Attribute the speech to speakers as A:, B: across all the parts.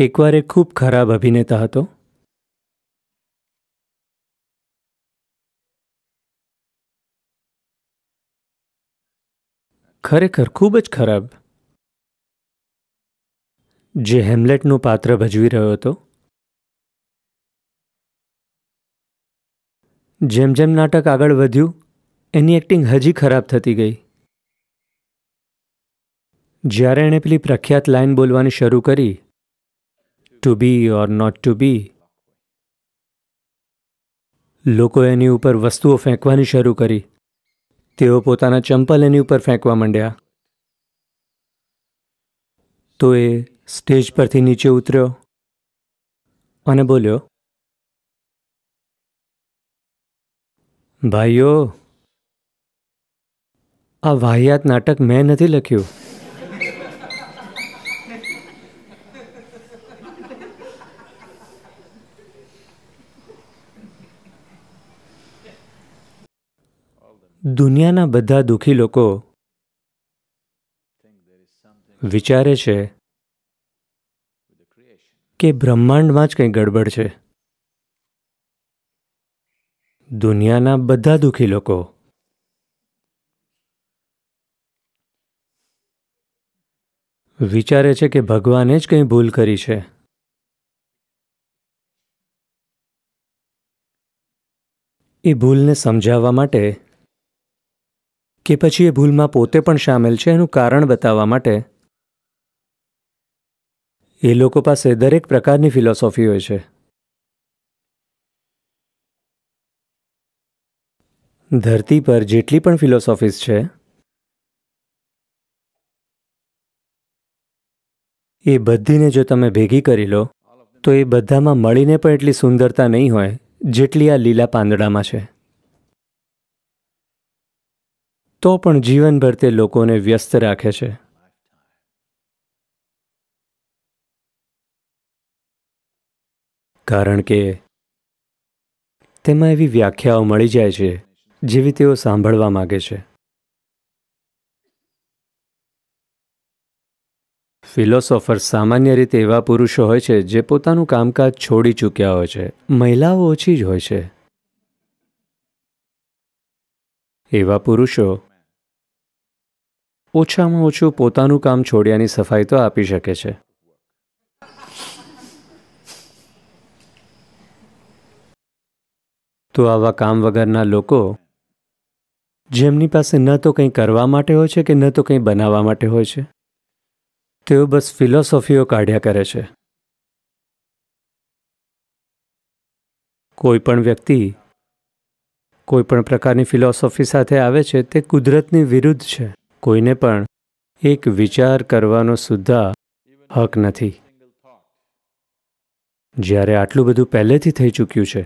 A: એકવાર એ ખૂબ ખરાબ અભિનેતા હતો ખરેખર ખૂબ જ ખરાબ જે હેમલેટનું પાત્ર ભજવી રહ્યો હતો જેમ જેમ નાટક આગળ વધ્યું એની એક્ટિંગ હજી ખરાબ થતી ગઈ જ્યારે એણે પેલી પ્રખ્યાત લાઈન બોલવાની શરૂ કરી to be or not to be લોકો એની ઉપર વસ્તુઓ ફેંકવાની શરૂ કરી તેઓ પોતાના ચંપલ એની ઉપર ફેંકવા માંડ્યા તો એ સ્ટેજ પરથી નીચે ઉતર્યો અને બોલ્યો ભાઈઓ આ વાહિયાત નાટક મેં નથી લખ્યું દુનિયાના બધા દુઃખી લોકો વિચારે છે કે બ્રહ્માંડમાં જ કંઈ ગડબડ છે દુનિયાના બધા દુઃખી લોકો વિચારે છે કે ભગવાને જ કંઈ ભૂલ કરી છે એ ભૂલને સમજાવવા માટે કે પછી એ ભૂલમાં પોતે પણ સામેલ છે એનું કારણ બતાવવા માટે એ લોકો પાસે દરેક પ્રકારની ફિલોસોફી હોય છે ધરતી પર જેટલી પણ ફિલોસોફીઝ છે એ બધીને જો તમે ભેગી કરી લો તો એ બધામાં મળીને પણ એટલી સુંદરતા નહીં હોય જેટલી આ લીલા પાંદડામાં છે તો પણ જીવનભર તે લોકોને વ્યસ્ત રાખે છે કારણ કે તેમાં એવી વ્યાખ્યાઓ મળી જાય છે જેવી તેઓ સાંભળવા માગે છે ફિલોસોફર સામાન્ય રીતે એવા પુરુષો હોય છે જે પોતાનું કામકાજ છોડી ચૂક્યા હોય છે મહિલાઓ ઓછી જ હોય છે એવા પુરુષો ઓછામાં ઓછું પોતાનું કામ છોડ્યાની સફાઈ તો આપી શકે છે તો આવા કામ વગરના લોકો જેમની પાસે ન તો કંઈ કરવા માટે હોય છે કે ન તો કંઈ બનાવવા માટે હોય છે તેઓ બસ ફિલોસોફીઓ કાઢ્યા કરે છે કોઈ પણ વ્યક્તિ કોઈ પણ પ્રકારની ફિલોસોફી સાથે આવે છે તે કુદરતની વિરુદ્ધ છે કોઈને પણ એક વિચાર કરવાનો સુદ્ધા હક નથી જ્યારે આટલું બધું પહેલેથી થઈ ચૂક્યું છે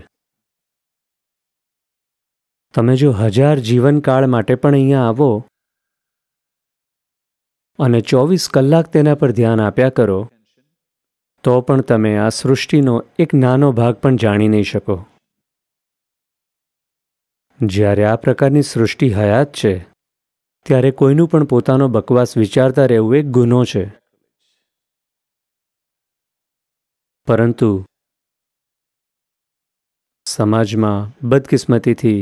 A: તમે જો હજાર જીવનકાળ માટે પણ અહીંયા આવો અને ચોવીસ કલાક તેના પર ધ્યાન આપ્યા કરો તો પણ તમે આ સૃષ્ટિનો એક નાનો ભાગ પણ જાણી નહીં શકો જ્યારે આ પ્રકારની સૃષ્ટિ હયાત છે ત્યારે કોઈનું પણ પોતાનો બકવાસ વિચારતા રહેવું એક ગુનો છે પરંતુ સમાજમાં બદકિસ્મતીથી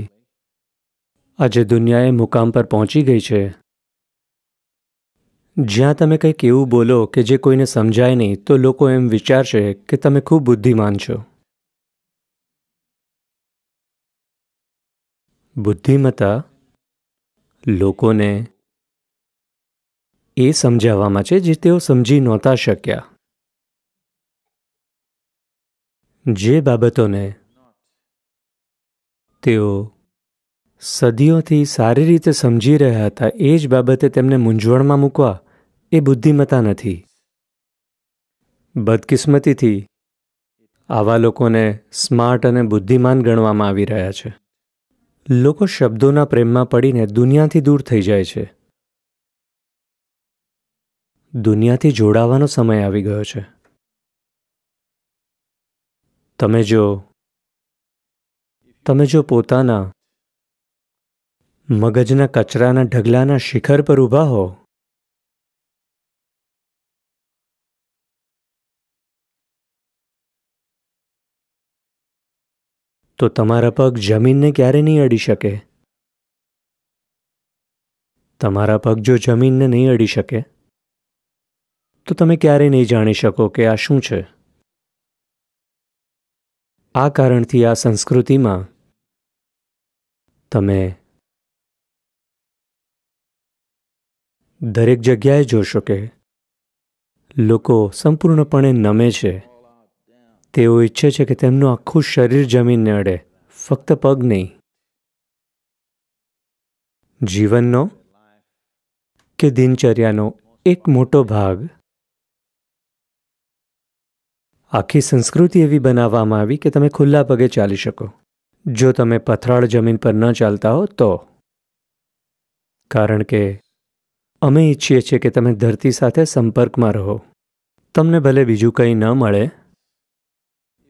A: આજે દુનિયાએ મુકામ પર પહોંચી ગઈ છે જ્યાં તમે કંઈક એવું બોલો કે જે કોઈને સમજાય નહીં તો લોકો એમ વિચારશે કે તમે ખૂબ બુદ્ધિમાન છો બુદ્ધિમત્તા લોકોને એ સમજાવવામાં છે જે તેઓ સમજી નહોતા શક્યા જે બાબતોને તેઓ સદીઓથી સારી રીતે સમજી રહ્યા હતા એ જ બાબતે તેમને મૂંઝવણમાં મૂકવા એ બુદ્ધિમતા નથી બદકિસ્મતીથી આવા લોકોને સ્માર્ટ અને બુદ્ધિમાન ગણવામાં આવી રહ્યા છે લોકો શબ્દોના પ્રેમમાં પડીને દુનિયાથી દૂર થઈ જાય છે દુનિયાથી જોડાવાનો સમય આવી ગયો છે તમે જો તમે જો પોતાના મગજના કચરાના ઢગલાના શિખર પર ઊભા હો તો તમારા પગ જમીનને ક્યારે નહીં અડી શકે તમારા પગ જો જમીનને નહીં અડી શકે તો તમે ક્યારે નહીં જાણી શકો કે આ શું છે આ કારણથી આ સંસ્કૃતિમાં તમે દરેક જગ્યાએ જોશો કે લોકો સંપૂર્ણપણે નમે છે તેઓ ઈચ્છે છે કે તેમનું આખું શરીર જમીનને અડે ફક્ત પગ નહીં જીવનનો કે દિનચર્યાનો એક મોટો ભાગ આખી સંસ્કૃતિ એવી બનાવવામાં આવી કે તમે ખુલ્લા પગે ચાલી શકો જો તમે પથરાળ જમીન પર ન ચાલતા હો તો કારણ કે અમે ઈચ્છીએ છીએ કે તમે ધરતી સાથે સંપર્કમાં રહો તમને ભલે બીજું કંઈ ન મળે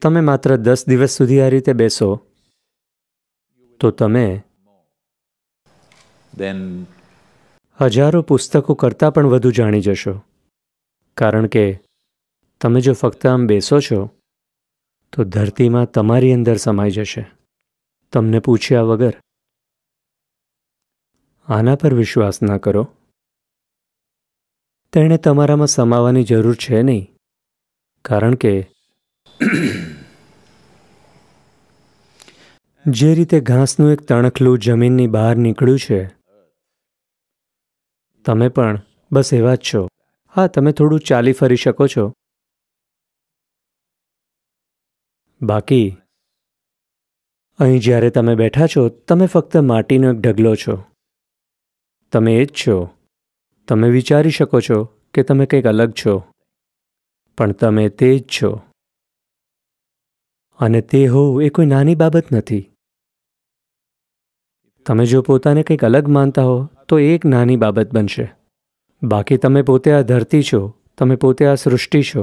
A: તમે માત્ર દસ દિવસ સુધી આ રીતે બેસો તો તમે હજારો પુસ્તકો કરતાં પણ વધુ જાણી જશો કારણ કે તમે જો ફક્ત આમ બેસો છો તો ધરતીમાં તમારી અંદર સમાઈ જશે તમને પૂછ્યા વગર આના પર વિશ્વાસ ના કરો તેણે તમારામાં સમાવાની જરૂર છે નહીં કારણ કે જે રીતે ઘાસનું એક તણખલું જમીનની બહાર નીકળ્યું છે તમે પણ બસ એવા જ છો હા તમે થોડું ચાલી ફરી શકો છો બાકી અહીં જ્યારે તમે બેઠા છો તમે ફક્ત માટીનો એક ઢગલો છો તમે એ જ છો તમે વિચારી શકો છો કે તમે કંઈક અલગ છો પણ તમે તે જ છો અને તે હોવું એ કોઈ નાની બાબત નથી તમે જો પોતાને કંઈક અલગ માનતા હો તો એ એક નાની બાબત બનશે બાકી તમે પોતે આ ધરતી છો તમે પોતે આ સૃષ્ટિ છો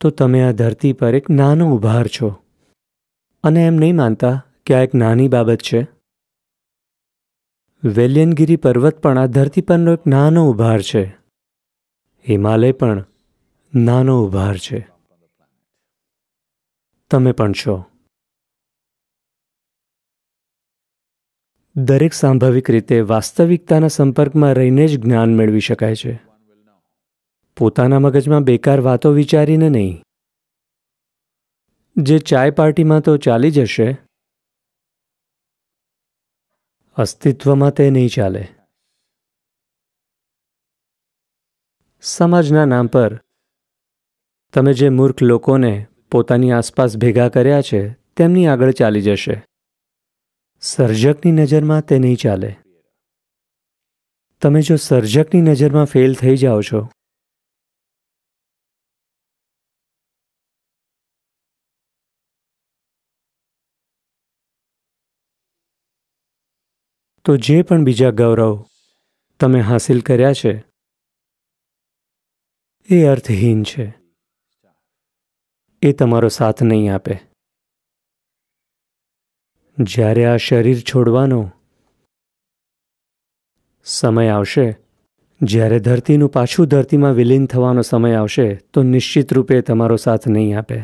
A: તો તમે આ ધરતી પર એક નાનો ઉભાર છો અને એમ નહીં માનતા કે આ એક નાની બાબત છે વેલિયનગીરી પર્વત પણ આ ધરતી પરનો એક નાનો ઉભાર છે હિમાલય પણ નાનો ઉભાર છે તમે પણ છો દરેક સાંભવિક રીતે વાસ્તવિકતાના સંપર્કમાં રહીને જ જ્ઞાન મેળવી શકાય છે પોતાના મગજમાં બેકાર વાતો વિચારીને નહીં જે ચાય પાર્ટીમાં તો ચાલી જશે અસ્તિત્વમાં તે નહીં ચાલે સમાજના નામ પર તમે જે મૂર્ખ લોકોને પોતાની આસપાસ ભેગા કર્યા છે તેમની આગળ ચાલી જશે સર્જકની નજરમાં તે નહીં ચાલે તમે જો સર્જકની નજરમાં ફેલ થઈ જાઓ છો તો જે પણ બીજા ગૌરવ તમે હાંસિલ કર્યા છે એ અર્થહીન છે એ તમારો સાથ નહીં આપે જ્યારે આ શરીર છોડવાનો સમય આવશે જ્યારે ધરતીનું પાછું ધરતીમાં વિલીન થવાનો સમય આવશે તો નિશ્ચિત રૂપે તમારો સાથ નહીં આપે